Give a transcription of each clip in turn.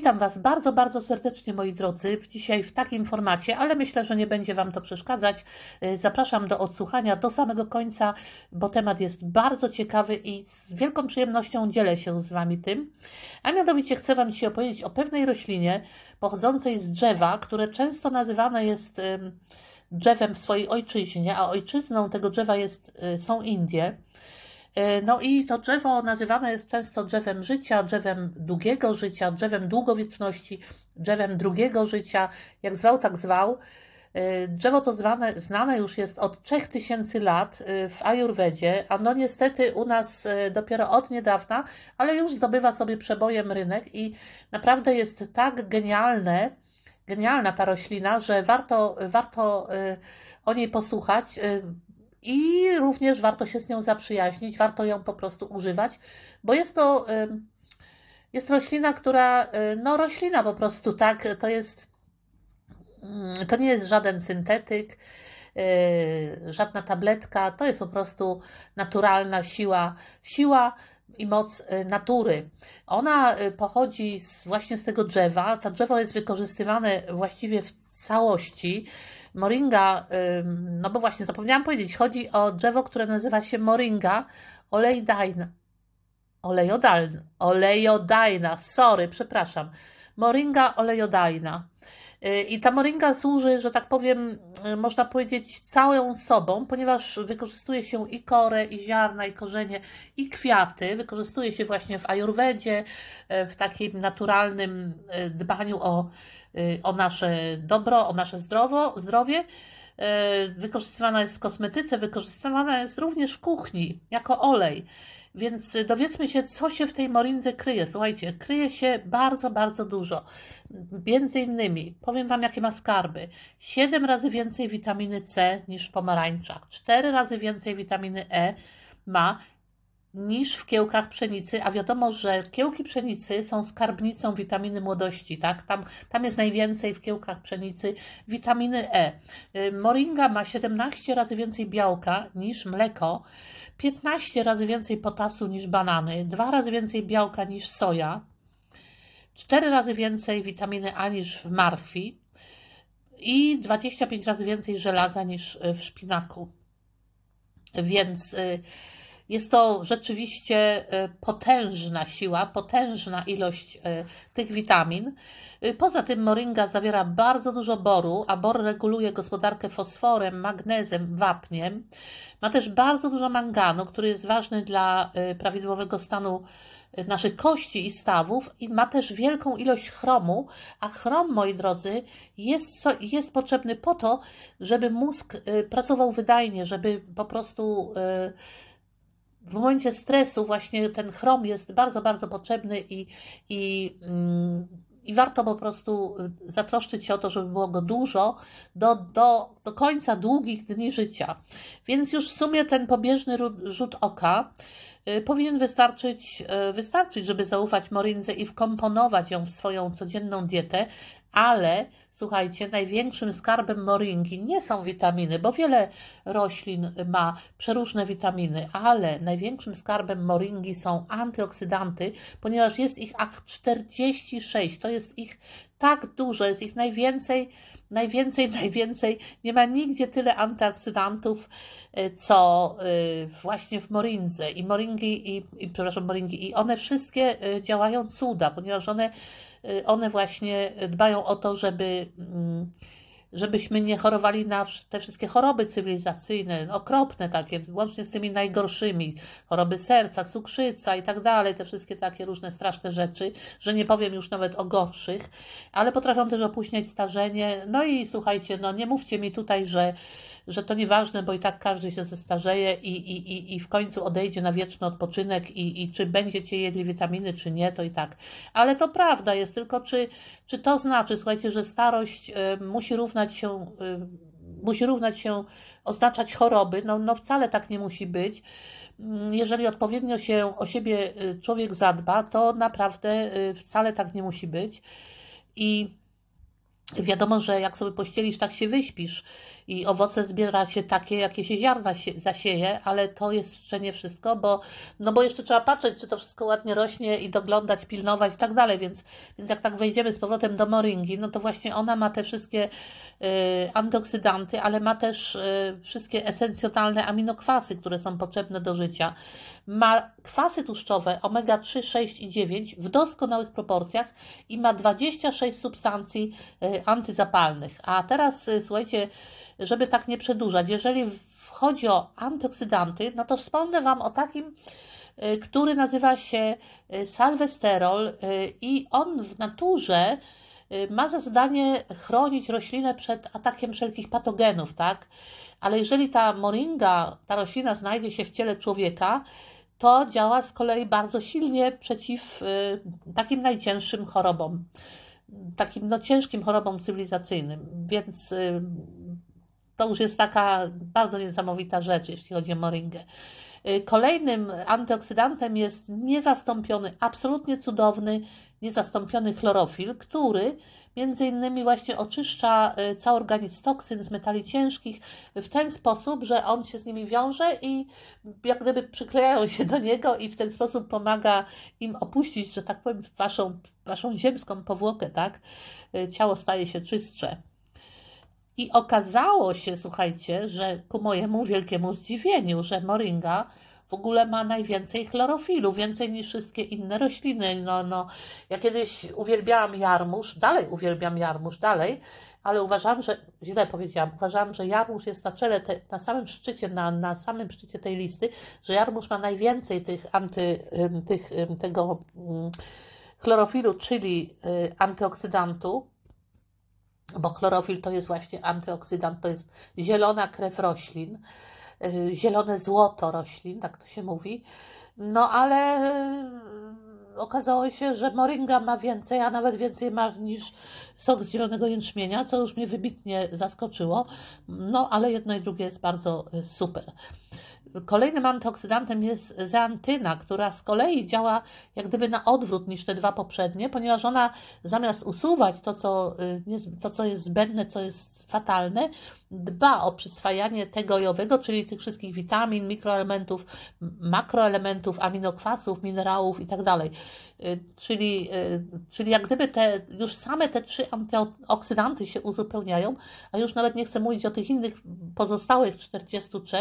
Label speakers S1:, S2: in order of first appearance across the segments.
S1: Witam Was bardzo, bardzo serdecznie, moi drodzy, dzisiaj w takim formacie, ale myślę, że nie będzie Wam to przeszkadzać. Y, zapraszam do odsłuchania do samego końca, bo temat jest bardzo ciekawy i z wielką przyjemnością dzielę się z Wami tym. A mianowicie chcę Wam dzisiaj opowiedzieć o pewnej roślinie pochodzącej z drzewa, które często nazywane jest drzewem w swojej ojczyźnie, a ojczyzną tego drzewa jest, y, są Indie. E, no i to drzewo nazywane jest często drzewem życia, drzewem długiego życia, drzewem długowieczności, drzewem drugiego życia, jak zwał, tak zwał. E, drzewo to zwane, znane już jest od 3000 lat e, w Ajurwedzie, a no niestety u nas dopiero od niedawna, ale już zdobywa sobie przebojem rynek i naprawdę jest tak genialne, genialna ta roślina, że warto, warto o niej posłuchać i również warto się z nią zaprzyjaźnić, warto ją po prostu używać, bo jest to jest roślina, która, y, no roślina po prostu, tak, to jest, mm, to nie jest żaden syntetyk, y, żadna tabletka, to jest po prostu naturalna siła, siła i moc y, natury. Ona pochodzi z, właśnie z tego drzewa, to drzewo jest wykorzystywane właściwie w całości, Moringa, no bo właśnie zapomniałam powiedzieć, chodzi o drzewo, które nazywa się moringa olejodajna. Olejodalna, olejodajna, sorry, przepraszam. Moringa olejodajna. I ta moringa służy, że tak powiem, e, można powiedzieć, całą sobą, ponieważ wykorzystuje się i korę, i ziarna, i korzenie, i kwiaty. Wykorzystuje się właśnie w ajurwedzie, e, w takim naturalnym e, dbaniu o, o nasze dobro, o nasze zdrowo, zdrowie. Wykorzystywana jest w kosmetyce, wykorzystywana jest również w kuchni jako olej. Więc y, dowiedzmy się, co się w tej morinze kryje. Słuchajcie, kryje się bardzo, bardzo dużo. Między innymi, powiem Wam, jakie ma skarby. 7 razy więcej witaminy C niż w pomarańczach, 4 razy więcej witaminy E ma niż w kiełkach pszenicy, a wiadomo, że kiełki pszenicy są skarbnicą witaminy młodości, tak? Tam, tam jest najwięcej w kiełkach pszenicy witaminy E. Y, moringa ma 17 razy więcej białka niż mleko, 15 razy więcej potasu niż banany, 2 razy więcej białka niż soja, 4 razy więcej witaminy A niż w marchwi i 25 razy więcej żelaza niż y, w szpinaku. Więc yy, jest to rzeczywiście e, potężna siła, potężna ilość e, tych witamin. E, poza tym moringa zawiera bardzo dużo boru, a bor reguluje gospodarkę fosforem, magnezem, wapniem. Ma też bardzo dużo manganu, który jest ważny dla prawidłowego stanu naszych kości i stawów i ma też wielką ilość chromu, a chrom, moi drodzy, jest, jest potrzebny po to, żeby mózg pracował wydajnie, żeby po prostu w momencie stresu właśnie ten chrom jest bardzo, bardzo potrzebny i, i, mm, i warto po prostu y, zatroszczyć się o to, żeby było go dużo do, do, do końca długich dni życia. Więc już w sumie ten pobieżny rzut oka y, powinien wystarczyć, y, wystarczyć, żeby zaufać morindze i wkomponować ją w swoją codzienną dietę, ale słuchajcie, największym skarbem moringi nie są witaminy, bo wiele roślin ma przeróżne witaminy, ale największym skarbem moringi są antyoksydanty, ponieważ jest ich aż 46. To jest ich tak dużo, jest ich najwięcej, najwięcej, najwięcej. Nie ma nigdzie tyle antyoksydantów, e, co e, właśnie w moringze i moringi, i, i przepraszam, moringi. I one wszystkie e, działają cuda, ponieważ one Y, one właśnie dbają o to, żeby mm, żebyśmy nie chorowali na te wszystkie choroby cywilizacyjne, no, okropne takie, łącznie z tymi najgorszymi, choroby serca, cukrzyca i tak dalej, te wszystkie takie różne straszne rzeczy, że nie powiem już nawet o gorszych, ale potrafią też opóźniać starzenie. No i słuchajcie, no nie mówcie mi tutaj, że że to nieważne, bo i tak każdy się zestarzeje i, i, i, i w końcu odejdzie na wieczny odpoczynek i, i czy będziecie jedli witaminy, czy nie, to i tak. Ale to prawda jest, tylko czy, czy to znaczy, słuchajcie, że starość y, musi równać się... Y, musi równać się, oznaczać choroby. No, no wcale tak nie musi być. Mm, jeżeli odpowiednio się o siebie y, człowiek zadba, to naprawdę y, wcale tak nie musi być. I Wiadomo, że jak sobie pościelisz, tak się wyśpisz i owoce zbiera się takie, jakie się ziarna się, zasieje, ale to jest jeszcze nie wszystko, bo, no bo jeszcze trzeba patrzeć, czy to wszystko ładnie rośnie i doglądać, pilnować i tak dalej, więc, więc jak tak wejdziemy z powrotem do moringi, no to właśnie ona ma te wszystkie y, antyoksydanty, ale ma też y, wszystkie esencjonalne aminokwasy, które są potrzebne do życia. Ma kwasy tłuszczowe omega-3, 6 i 9 w doskonałych proporcjach i ma 26 substancji y, antyzapalnych. A teraz y, słuchajcie, żeby tak nie przedłużać, jeżeli chodzi o antyoksydanty, no to wspomnę Wam o takim, y, który nazywa się y, salwesterol i on w naturze ma za zadanie chronić roślinę przed atakiem wszelkich patogenów, tak? Ale jeżeli ta moringa, ta roślina znajdzie się w ciele człowieka, to działa z kolei bardzo silnie przeciw takim najcięższym chorobom takim no, ciężkim chorobom cywilizacyjnym, więc y, to już jest taka bardzo niesamowita rzecz, jeśli chodzi o moringę. Y, kolejnym antyoksydantem jest niezastąpiony, absolutnie cudowny, niezastąpiony chlorofil, który między innymi właśnie oczyszcza y, cały organizm z toksyn, z metali ciężkich w ten sposób, że on się z nimi wiąże i jak gdyby przyklejają się do niego i w ten sposób pomaga im opuścić, że tak powiem, waszą, waszą ziemską powłokę, tak? Y, ciało staje się czystsze. I okazało się, słuchajcie, że ku mojemu wielkiemu zdziwieniu, że moringa w ogóle ma najwięcej chlorofilu, więcej niż wszystkie inne rośliny. No, no, ja kiedyś uwielbiałam jarmuż, dalej uwielbiam jarmuż, dalej, ale uważam, że, źle powiedziałam, uważam, że jarmuż jest na czele, te, na samym szczycie, na, na samym szczycie tej listy, że jarmuż ma najwięcej tych anty, tych, tego chlorofilu, czyli y, antyoksydantu, bo chlorofil to jest właśnie antyoksydant, to jest zielona krew roślin, y, zielone złoto roślin, tak to się mówi. No ale y, okazało się, że moringa ma więcej, a nawet więcej ma niż sok z zielonego jęczmienia, co już mnie wybitnie zaskoczyło. No ale jedno i drugie jest bardzo y, super. Kolejnym antyoksydantem jest zeantyna, która z kolei działa jak gdyby na odwrót niż te dwa poprzednie, ponieważ ona zamiast usuwać to, co, y, to, co jest zbędne, co jest fatalne, dba o przyswajanie tego jowego, czyli tych wszystkich witamin, mikroelementów, makroelementów, aminokwasów, minerałów itd. Tak y, czyli, y, czyli jak gdyby te, już same te trzy antyoksydanty się uzupełniają, a już nawet nie chcę mówić o tych innych pozostałych 43,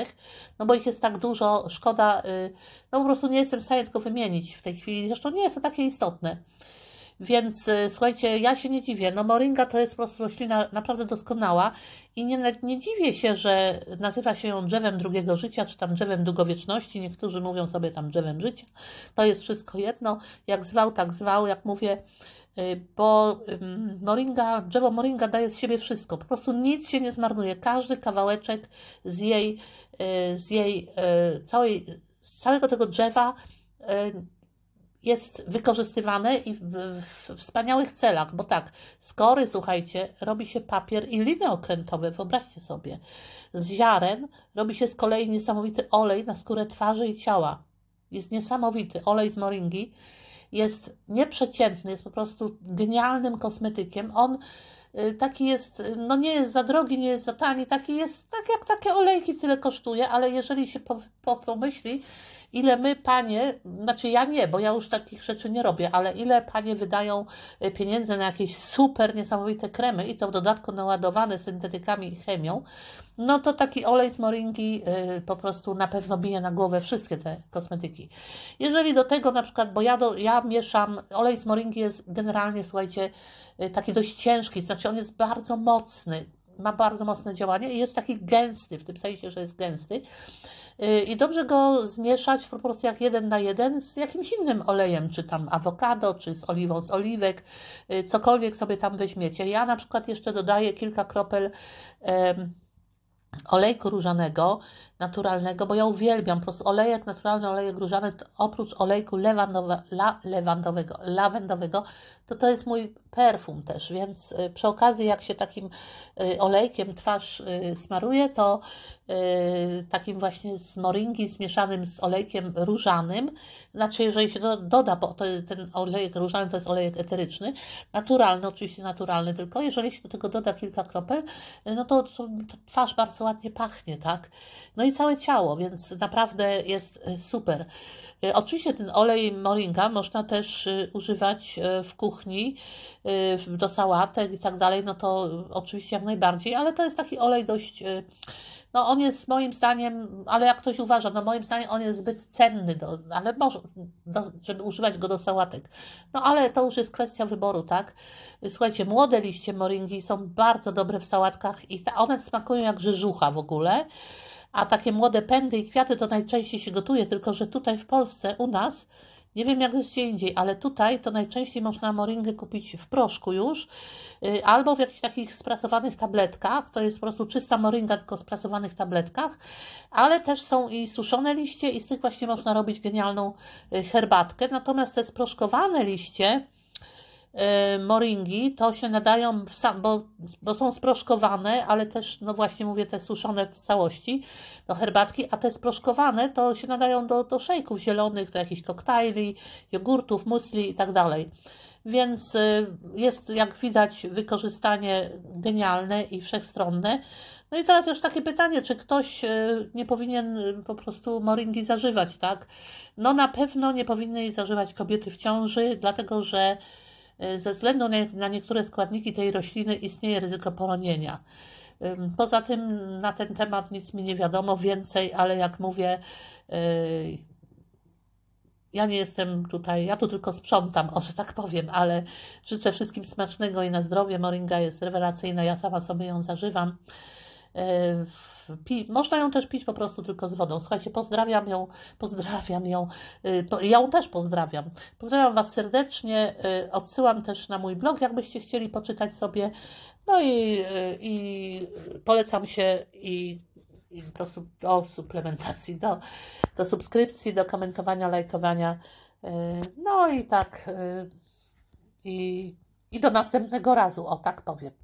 S1: no bo ich jest tak dużo, szkoda, y, no po prostu nie jestem w stanie tylko wymienić w tej chwili, zresztą nie jest to takie istotne. Więc y, słuchajcie, ja się nie dziwię. No moringa to jest po prostu roślina naprawdę doskonała i nie, nie dziwię się, że nazywa się ją drzewem drugiego życia, czy tam drzewem długowieczności. Niektórzy mówią sobie tam drzewem życia. To jest wszystko jedno. Jak zwał, tak zwał, jak mówię, y, bo moringa, drzewo moringa daje z siebie wszystko. Po prostu nic się nie zmarnuje. Każdy kawałeczek z jej, y, z jej całej, z całego tego drzewa jest wykorzystywane i w, w, wspaniałych celach, bo tak, z kory, słuchajcie, robi się papier i liny okrętowe, wyobraźcie sobie. Z ziaren robi się z kolei niesamowity olej na skórę twarzy i ciała. Jest niesamowity olej z moringi, jest nieprzeciętny, jest po prostu genialnym kosmetykiem. On y, taki jest, y, no nie jest za drogi, nie jest za tani, taki jest, tak jak takie olejki tyle kosztuje, ale jeżeli się po, po, pomyśli, ile my, panie, znaczy ja nie, bo ja już takich rzeczy nie robię, ale ile panie wydają e, pieniędzy na jakieś super niesamowite kremy i to w dodatku naładowane syntetykami i chemią, no to taki olej z moringi e, po prostu na pewno bije na głowę wszystkie te kosmetyki. Jeżeli do tego na przykład, bo ja, do, ja mieszam, olej z moringi jest generalnie, słuchajcie, e, taki dość ciężki, znaczy on jest bardzo mocny, ma bardzo mocne działanie i jest taki gęsty, w tym sensie, że jest gęsty. Y, I dobrze go zmieszać w proporcjach 1 na 1 z jakimś innym olejem, czy tam awokado, czy z oliwą z oliwek, y, cokolwiek sobie tam weźmiecie. Ja na przykład jeszcze dodaję kilka kropel olejku różanego, naturalnego, bo ja uwielbiam po prostu olejek naturalny, olejek różany, oprócz olejku lewandowe, la, lewandowego, lawendowego, to to jest mój perfum też, więc y, przy okazji jak się takim y, olejkiem twarz y, smaruje, to takim właśnie z moringi zmieszanym z olejkiem różanym, znaczy jeżeli się doda, bo to, ten olejek różany to jest olejek eteryczny, naturalny, oczywiście naturalny tylko, jeżeli się do tego doda kilka kropel, no to, to twarz bardzo ładnie pachnie, tak? No i całe ciało, więc naprawdę jest super. Oczywiście ten olej moringa można też używać w kuchni, Y, do sałatek i tak dalej, no to oczywiście jak najbardziej, ale to jest taki olej dość, y, no on jest moim zdaniem, ale jak ktoś uważa, no moim zdaniem on jest zbyt cenny, do, ale może, do, żeby używać go do sałatek. No ale to już jest kwestia wyboru, tak? Słuchajcie, młode liście moringi są bardzo dobre w sałatkach i ta, one smakują jak grzyżucha w ogóle. A takie młode pędy i kwiaty to najczęściej się gotuje, tylko że tutaj w Polsce u nas nie wiem jak jest gdzie indziej, ale tutaj to najczęściej można moringę kupić w proszku już y, albo w jakichś takich sprasowanych tabletkach. To jest po prostu czysta moringa, tylko w sprasowanych tabletkach, ale też są i suszone liście i z tych właśnie można robić genialną y, herbatkę. Natomiast te sproszkowane liście, Y, moringi, to się nadają, sam, bo, bo są sproszkowane, ale też, no właśnie mówię, te suszone w całości do herbatki, a te sproszkowane to się nadają do, do szejków zielonych, do jakichś koktajli, jogurtów, musli i tak dalej. Więc y, jest, jak widać, wykorzystanie genialne i wszechstronne. No i teraz już takie pytanie, czy ktoś y, nie powinien po prostu moringi zażywać, tak? No na pewno nie powinny jej zażywać kobiety w ciąży, dlatego że Y, ze względu na niektóre składniki tej rośliny istnieje ryzyko poronienia. Poza tym na ten temat nic mi nie wiadomo więcej, ale jak mówię, y, ja nie jestem tutaj, ja tu tylko sprzątam, o że tak powiem, ale życzę wszystkim smacznego i na zdrowie. Moringa jest rewelacyjna, ja sama sobie ją zażywam. E, pi można ją też pić po prostu tylko z wodą. Słuchajcie, pozdrawiam ją, pozdrawiam ją. E, no, ja ją też pozdrawiam. Pozdrawiam Was serdecznie. E, odsyłam też na mój blog, jakbyście chcieli poczytać sobie. No i, i polecam się i do, do suplementacji, do, do subskrypcji, do komentowania, lajkowania. No i tak. I, i do następnego razu, o tak powiem.